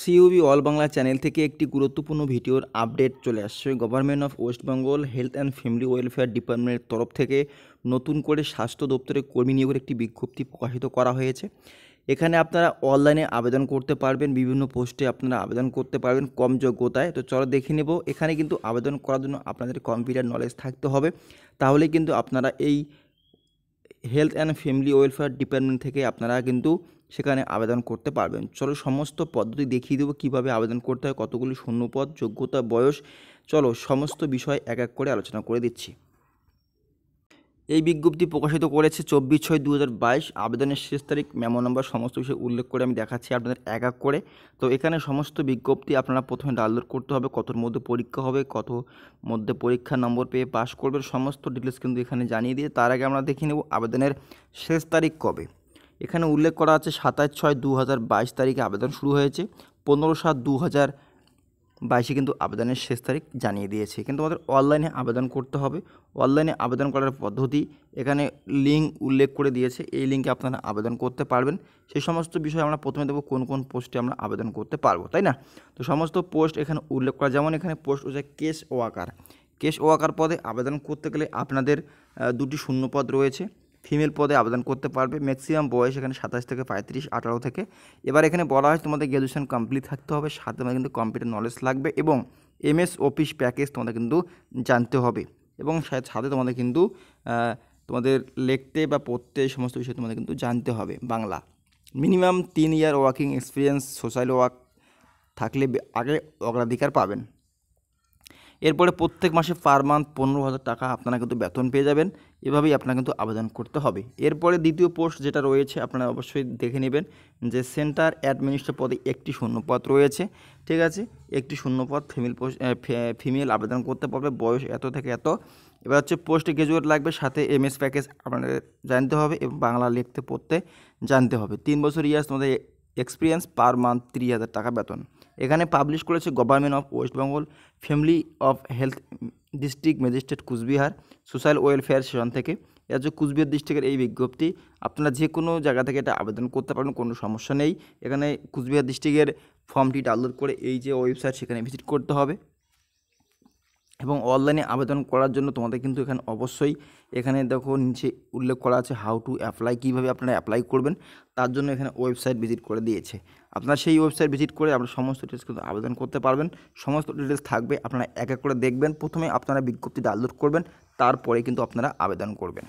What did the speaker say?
সিইউবি all Bangla channel থেকে একটি গুরুত্বপূর্ণ ভিডিওর আপডেট চলে আসছে government of West Bengal health and family welfare ডিপার্টমেন্টের তরফ থেকে নতুন করে স্বাস্থ্য দপ্তরে কর্মী নিয়োগের একটি বিজ্ঞপ্তি প্রকাশিত করা হয়েছে এখানে আপনারা অনলাইনে আবেদন করতে পারবেন বিভিন্ন পোস্টে আপনারা আবেদন করতে পারবেন কম যোগ্যতায় তো চলো দেখে নেব এখানে কিন্তু আবেদন করার জন্য আপনাদের কম্পিউটার নলেজ থাকতে হবে তাহলে কিন্তু আপনারা এই health and family welfare department থেকে আপনারা কিন্তু সেখানে আবেদন করতে পারবেন চলো সমস্ত পদ্ধতি দেখিয়ে দেবো কীভাবে আবেদন করতে হয় কতগুলি শূন্যপদ যোগ্যতা বয়স চলো সমস্ত বিষয় এক এক করে আলোচনা করে দিচ্ছি এই বিজ্ঞপ্তি প্রকাশিত করেছে চব্বিশ ছয় দু আবেদনের শেষ তারিখ মেমো নম্বর সমস্ত বিষয় উল্লেখ করে আমি দেখাচ্ছি আপনাদের এক এক করে তো এখানে সমস্ত বিজ্ঞপ্তি আপনারা প্রথমে ডাউনলোড করতে হবে কতর মধ্যে পরীক্ষা হবে কত মধ্যে পরীক্ষা নম্বর পেয়ে পাস করবেন সমস্ত ডিটেলস কিন্তু এখানে জানিয়ে দিয়ে তার আগে আমরা দেখে নেব আবেদনের শেষ তারিখ কবে এখানে উল্লেখ করা আছে সাতাশ ছয় দু হাজার বাইশ তারিখে আবেদন শুরু হয়েছে পনেরো সাত দু হাজার বাইশে কিন্তু আবেদনের শেষ তারিখ জানিয়ে দিয়েছে কিন্তু আমাদের অনলাইনে আবেদন করতে হবে অনলাইনে আবেদন করার পদ্ধতি এখানে লিঙ্ক উল্লেখ করে দিয়েছে এই লিঙ্কে আপনারা আবেদন করতে পারবেন সেই সমস্ত বিষয়ে আমরা প্রথমে দেবো কোন কোন পোস্টে আমরা আবেদন করতে পারবো তাই না তো সমস্ত পোস্ট এখানে উল্লেখ করা যেমন এখানে পোস্ট হচ্ছে কেস ওয়াকার কেস ওয়াকার পদে আবেদন করতে গেলে আপনাদের দুটি শূন্য পদ রয়েছে ফিমেল পদে আবেদন করতে পারবে ম্যাক্সিমাম বয়স এখানে সাতাশ থেকে পঁয়ত্রিশ আঠারো থেকে এবার এখানে বলা হয় তোমাদের গ্র্যাজুয়েশন কমপ্লিট থাকতে হবে সাথে তোমাদের কিন্তু কম্পিউটার নলেজ লাগবে এবং এমএস অফিস প্যাকেজ তোমাদের কিন্তু জানতে হবে এবং সাথে তোমাদের কিন্তু তোমাদের লিখতে বা পড়তে সমস্ত বিষয়ে তোমাদের কিন্তু জানতে হবে বাংলা মিনিমাম তিন year working experience social work থাকলে আগে অগ্রাধিকার পাবেন এরপরে প্রত্যেক মাসে পার মান্থ পনেরো হাজার টাকা আপনারা কিন্তু বেতন পেয়ে যাবেন এভাবেই আপনারা কিন্তু আবেদন করতে হবে এরপরে দ্বিতীয় পোস্ট যেটা রয়েছে আপনারা অবশ্যই দেখে নেবেন যে সেন্টার অ্যাডমিনিস্ট্রেট পদে একটি শূন্যপদ রয়েছে ঠিক আছে একটি শূন্যপদ ফিমেল পোস্ট ফিমেল আবেদন করতে পারবে বয়স এত থেকে এত এবার হচ্ছে পোস্ট গ্রাজুয়েট লাগবে সাথে এমএস প্যাকেজ আপনাদের জানতে হবে এবং বাংলা লিখতে পড়তে জানতে হবে তিন বছর ইয়ার্স তোমাদের এক্সপিরিয়েন্স পার মান্থ তিরিশ হাজার টাকা বেতন এখানে পাবলিশ করেছে government of West Bengal family of health district magistrate Coochbehar social welfare session থেকে এটা হচ্ছে কুচবিহার ডিস্ট্রিক্টের এই বিজ্ঞপ্তি আপনারা যে কোনো জায়গা থেকে এটা আবেদন করতে পারেন কোনো সমস্যা নেই এখানে কুচবিহার ডিস্ট্রিক্টের ফর্মটি ডাউনলোড করে এই যে ওয়েবসাইট সেখানে ভিজিট করতে হবে এবং অনলাইনে আবেদন করার জন্য তোমাদের কিন্তু এখানে অবশ্যই এখানে দেখো নিচে উল্লেখ করা আছে হাউ টু অ্যাপ্লাই কীভাবে আপনারা অ্যাপ্লাই করবেন তার জন্য এখানে ওয়েবসাইট ভিজিট করে দিয়েছে আপনারা সেই ওয়েবসাইট ভিজিট করে আপনার সমস্ত ডিটেলস কিন্তু আবেদন করতে পারবেন সমস্ত ডিটেলস থাকবে আপনারা এক এক করে দেখবেন প্রথমে আপনারা বিজ্ঞপ্তি ডাউনলোড করবেন তারপরে কিন্তু আপনারা আবেদন করবেন